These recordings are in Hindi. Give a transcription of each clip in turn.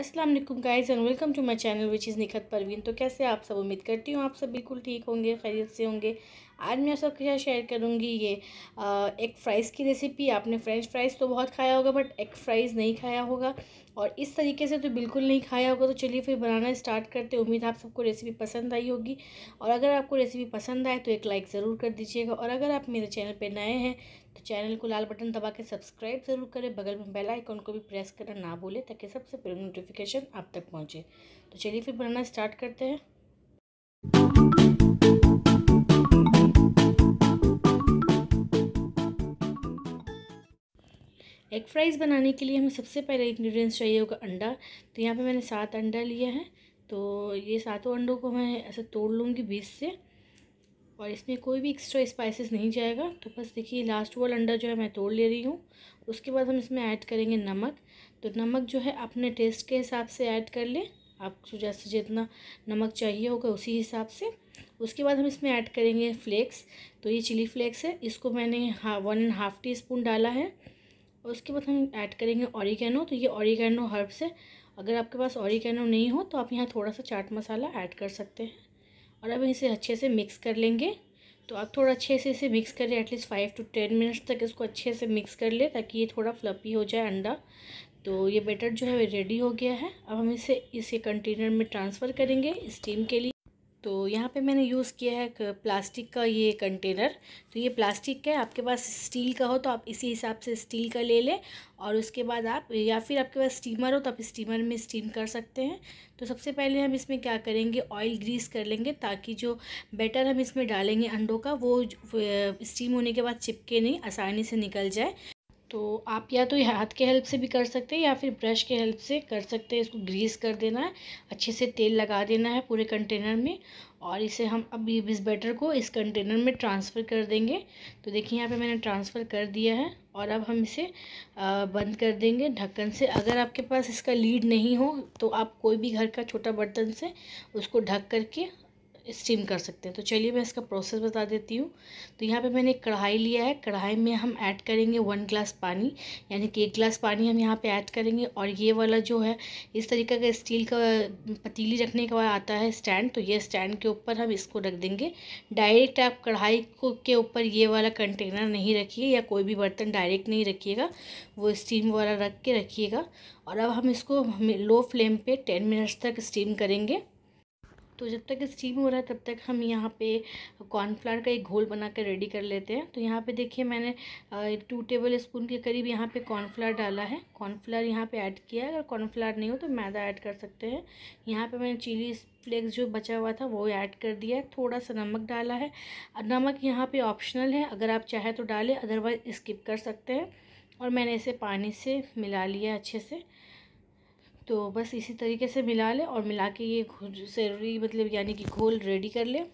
अस्सलाम वालेकुम and welcome to my channel which is Nikhat Parveen तो कैसे आप सब उम्मीद करती हूँ आप सब बिल्कुल ठीक होंगे खैरियत से होंगे आज मैं आप सबके साथ शेयर करूँगी ये आ, एक फ़्राइज़ की रेसिपी आपने फ़्रेंच फ्राइज़ तो बहुत खाया होगा बट एग फ्राइज़ नहीं खाया होगा और इस तरीके से तो बिल्कुल नहीं खाया होगा तो चलिए फिर बनाना स्टार्ट करते उम्मीद आप सबको रेसिपी पसंद आई होगी और अगर आपको रेसिपी पसंद आए तो एक लाइक ज़रूर कर दीजिएगा और अगर आप मेरे चैनल पर नए हैं तो चैनल को लाल बटन दबा के सब्सक्राइब ज़रूर करें बगल में बेल आइकन को भी प्रेस करना ना भूलें ताकि सबसे पहले नोटिफिकेशन आप तक पहुँचे तो चलिए फिर बनाना स्टार्ट करते हैं एग फ्राइज़ बनाने के लिए हमें सबसे पहले इंग्रेडिएंट्स चाहिए होगा अंडा तो यहाँ पे मैंने सात अंडा लिया है तो ये सातों अंडों को मैं ऐसे तोड़ लूँगी बीस से और इसमें कोई भी एक्स्ट्रा स्पाइसेस नहीं जाएगा तो बस देखिए लास्ट वाला अंडा जो है मैं तोड़ ले रही हूँ उसके बाद हम इसमें ऐड करेंगे नमक तो नमक जो है अपने टेस्ट के हिसाब से ऐड कर लें आपको जैसे जितना नमक चाहिए होगा उसी हिसाब से उसके बाद हम इसमें ऐड करेंगे फ्लेक्स तो ये चिली फ्लेक्स है इसको मैंने हाँ one and half teaspoon डाला है और उसके बाद हम ऐड करेंगे ऑरिगेनो तो ये ऑरिगेनो हर्ब्स है अगर आपके पास ऑरिगेनो नहीं हो तो आप यहाँ थोड़ा सा चाट मसाला ऐड कर सकते हैं और अब इसे अच्छे से मिक्स कर लेंगे तो आप थोड़ा अच्छे से इसे मिक्स करें at least five to ten minutes तक इसको अच्छे से मिक्स कर लें ताकि ये थोड़ा फ्लपी हो जाए अंडा तो ये बैटर जो है रेडी हो गया है अब हम इसे इसे कंटेनर में ट्रांसफ़र करेंगे स्टीम के लिए तो यहाँ पे मैंने यूज़ किया है प्लास्टिक का ये कंटेनर तो ये प्लास्टिक का है आपके पास स्टील का हो तो आप इसी हिसाब से स्टील का ले लें और उसके बाद आप या फिर आपके पास स्टीमर हो तो आप स्टीमर में स्टीम कर सकते हैं तो सबसे पहले हम इसमें क्या करेंगे ऑयल ग्रीस कर लेंगे ताकि जो बैटर हम इसमें डालेंगे अंडों का वो स्टीम होने के बाद चिपके नहीं आसानी से निकल जाए तो आप या तो हाथ के हेल्प से भी कर सकते हैं या फिर ब्रश के हेल्प से कर सकते हैं इसको ग्रीस कर देना है अच्छे से तेल लगा देना है पूरे कंटेनर में और इसे हम अब इस बैटर को इस कंटेनर में ट्रांसफ़र कर देंगे तो देखिए यहाँ पे मैंने ट्रांसफ़र कर दिया है और अब हम इसे बंद कर देंगे ढक्कन से अगर आपके पास इसका लीड नहीं हो तो आप कोई भी घर का छोटा बर्तन से उसको ढक करके स्टीम कर सकते हैं तो चलिए मैं इसका प्रोसेस बता देती हूँ तो यहाँ पे मैंने एक कढ़ाई लिया है कढ़ाई में हम ऐड करेंगे वन ग्लास पानी यानी कि एक ग्लास पानी हम यहाँ पे ऐड करेंगे और ये वाला जो है इस तरीके का स्टील का पतीली रखने का आता है स्टैंड तो ये स्टैंड के ऊपर हम इसको रख देंगे डायरेक्ट आप कढ़ाई को के ऊपर ये वाला कंटेनर नहीं रखिए या कोई भी बर्तन डायरेक्ट नहीं रखिएगा वो स्टीम वाला रख के रखिएगा और अब हम इसको लो फ्लेम पर टेन मिनट्स तक स्टीम करेंगे तो जब तक स्टीम हो रहा है तब तक हम यहाँ पे कॉर्नफ्लावर का एक घोल बना कर रेडी कर लेते हैं तो यहाँ पे देखिए मैंने टू टेबल स्पून के करीब यहाँ पे कॉर्नफ्लावर डाला है कॉर्नफ्लावर यहाँ पे ऐड किया है अगर कॉर्नफ्लावर नहीं हो तो मैदा ऐड कर सकते हैं यहाँ पे मैंने चिली फ्लेक्स जो बचा हुआ था वो ऐड कर दिया है थोड़ा सा नमक डाला है नमक यहाँ पर ऑप्शनल है अगर आप चाहें तो डालें अदरवाइज़ स्किप कर सकते हैं और मैंने इसे पानी से मिला लिया अच्छे से तो बस इसी तरीके से मिला लें और मिला के ये सैलरी मतलब यानी कि घोल रेडी कर लें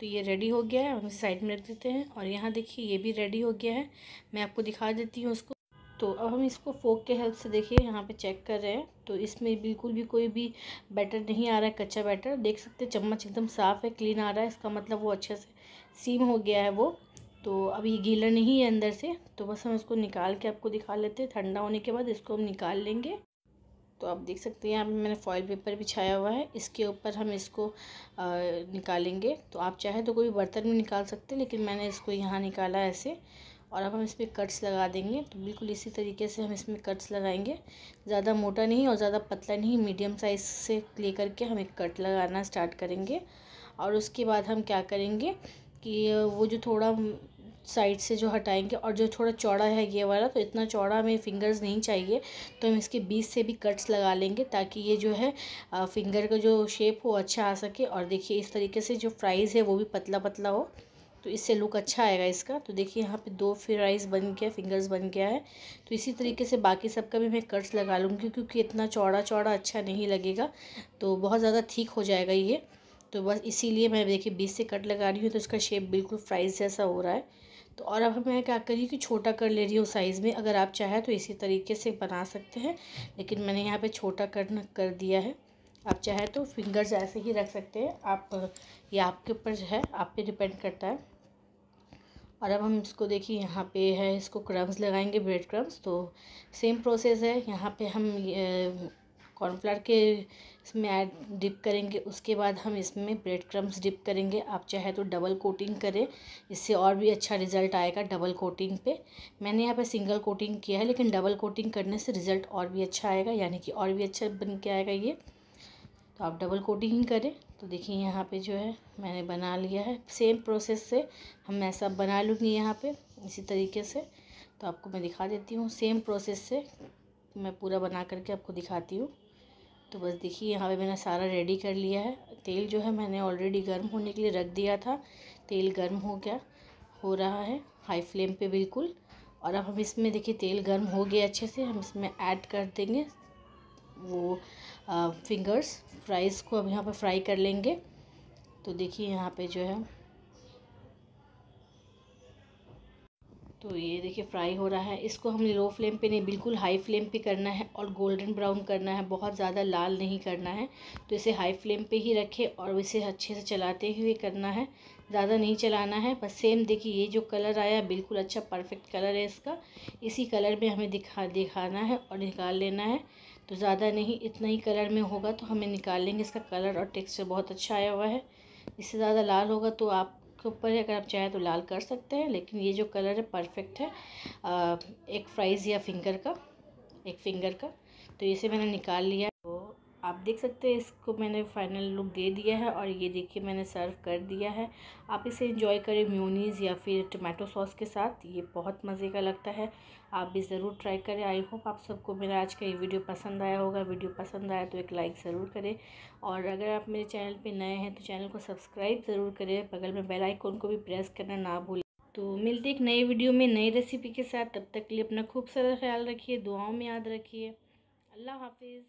तो ये रेडी हो गया है हम साइड में रख देते हैं और यहाँ देखिए ये भी रेडी हो गया है मैं आपको दिखा देती हूँ उसको तो अब हम इसको फोक के हेल्प से देखिए यहाँ पे चेक कर रहे हैं तो इसमें बिल्कुल भी कोई भी बैटर नहीं आ रहा है कच्चा बैटर देख सकते हैं चम्मच एकदम साफ़ है क्लीन आ रहा है इसका मतलब वो अच्छे से सीम हो गया है वो तो अब ये गीला नहीं है अंदर से तो बस हम इसको निकाल के आपको दिखा लेते हैं ठंडा होने के बाद इसको हम निकाल लेंगे तो आप देख सकते हैं यहाँ पर मैंने फॉयल पेपर बिछाया हुआ है इसके ऊपर हम इसको आ, निकालेंगे तो आप चाहे तो कोई बर्तन में निकाल सकते हैं लेकिन मैंने इसको यहाँ निकाला ऐसे और अब हम इसमें कट्स लगा देंगे तो बिल्कुल इसी तरीके से हम इसमें कट्स लगाएंगे ज़्यादा मोटा नहीं और ज़्यादा पतला नहीं मीडियम साइज़ से ले करके हम एक कट लगाना स्टार्ट करेंगे और उसके बाद हम क्या करेंगे कि वो जो थोड़ा साइड से जो हटाएंगे और जो थोड़ा चौड़ा है ये वाला तो इतना चौड़ा हमें फिंगर्स नहीं चाहिए तो हम इसके बीच से भी कट्स लगा लेंगे ताकि ये जो है फिंगर का जो शेप हो अच्छा आ सके और देखिए इस तरीके से जो फ्राइज़ है वो भी पतला पतला हो तो इससे लुक अच्छा आएगा इसका तो देखिए यहाँ पे दो फ्राइज़ बन गया फिंगर्स बन गया है तो इसी तरीके से बाकी सबका भी मैं कट्स लगा लूँगी क्योंकि इतना चौड़ा चौड़ा अच्छा नहीं लगेगा तो बहुत ज़्यादा ठीक हो जाएगा ये तो बस इसीलिए मैं देखिए बीस से कट लगा रही हूँ तो इसका शेप बिल्कुल फ्राइज़ जैसा हो रहा है तो और अब मैं क्या करी कि छोटा कर ले रही हूँ साइज़ में अगर आप चाहें तो इसी तरीके से बना सकते हैं लेकिन मैंने यहाँ पे छोटा कर कर दिया है आप चाहे तो फिंगर्स ऐसे ही रख सकते हैं आप ये आपके ऊपर है आप पे डिपेंड करता है और अब हम इसको देखिए यहाँ पे है इसको क्रम्स लगाएंगे ब्रेड क्रम्स तो सेम प्रोसेस है यहाँ पे हम कॉर्नफ्लावर के इसमें ऐड डिप करेंगे उसके बाद हम इसमें ब्रेड क्रम्स डिप करेंगे आप चाहे तो डबल कोटिंग करें इससे और भी अच्छा रिज़ल्ट आएगा डबल कोटिंग पे मैंने यहाँ पे सिंगल कोटिंग किया है लेकिन डबल कोटिंग करने से रिज़ल्ट और भी अच्छा आएगा यानी कि और भी अच्छा बन के आएगा ये तो आप डबल कोटिंग ही करें तो देखिए यहाँ पर जो है मैंने बना लिया है सेम प्रोसेस से हम मैं सब बना लूँगी यहाँ पर इसी तरीके से तो आपको मैं दिखा देती हूँ सेम प्रोसेस से मैं पूरा बना करके आपको दिखाती हूँ तो बस देखिए यहाँ पे मैंने सारा रेडी कर लिया है तेल जो है मैंने ऑलरेडी गर्म होने के लिए रख दिया था तेल गर्म हो गया हो रहा है हाई फ्लेम पे बिल्कुल और अब हम इसमें देखिए तेल गर्म हो गया अच्छे से हम इसमें ऐड कर देंगे वो आ, फिंगर्स फ्राइज़ को अब यहाँ पर फ्राई कर लेंगे तो देखिए यहाँ पर जो है तो ये देखिए फ्राई हो रहा है इसको हमने लो फ्लेम पे नहीं बिल्कुल हाई फ्लेम पे करना है और गोल्डन ब्राउन करना है बहुत ज़्यादा लाल नहीं करना है तो इसे हाई फ्लेम पे ही रखें और इसे अच्छे से चलाते हुए करना है ज़्यादा नहीं चलाना है बस सेम देखिए ये जो कलर आया बिल्कुल अच्छा परफेक्ट कलर है इसका इसी कलर में हमें दिखा दिखाना है और निकाल लेना है तो ज़्यादा नहीं इतना ही कलर में होगा तो हमें निकाल लेंगे इसका कलर और टेक्स्चर बहुत अच्छा आया हुआ है इससे ज़्यादा लाल होगा तो आप के ऊपर है अगर आप चाहें तो लाल कर सकते हैं लेकिन ये जो कलर है परफेक्ट है एक फ्राइज़ या फिंगर का एक फिंगर का तो इसे मैंने निकाल लिया आप देख सकते हैं इसको मैंने फाइनल लुक दे दिया है और ये देखिए मैंने सर्व कर दिया है आप इसे इंजॉय करें म्यूनीज़ या फिर टमाटो सॉस के साथ ये बहुत मज़े का लगता है आप भी ज़रूर ट्राई करें आई होप आप सबको मेरा आज का ये वीडियो पसंद आया होगा वीडियो पसंद आया तो एक लाइक ज़रूर करें और अगर आप मेरे चैनल पर नए हैं तो चैनल को सब्सक्राइब ज़रूर करें बगल में बेलाइकॉन को भी प्रेस करना ना भूलें तो मिलते एक नई वीडियो में नई रेसिपी के साथ तब तक के लिए अपना खूब सारा ख्याल रखिए दुआओं में याद रखिए अल्लाह हाफिज़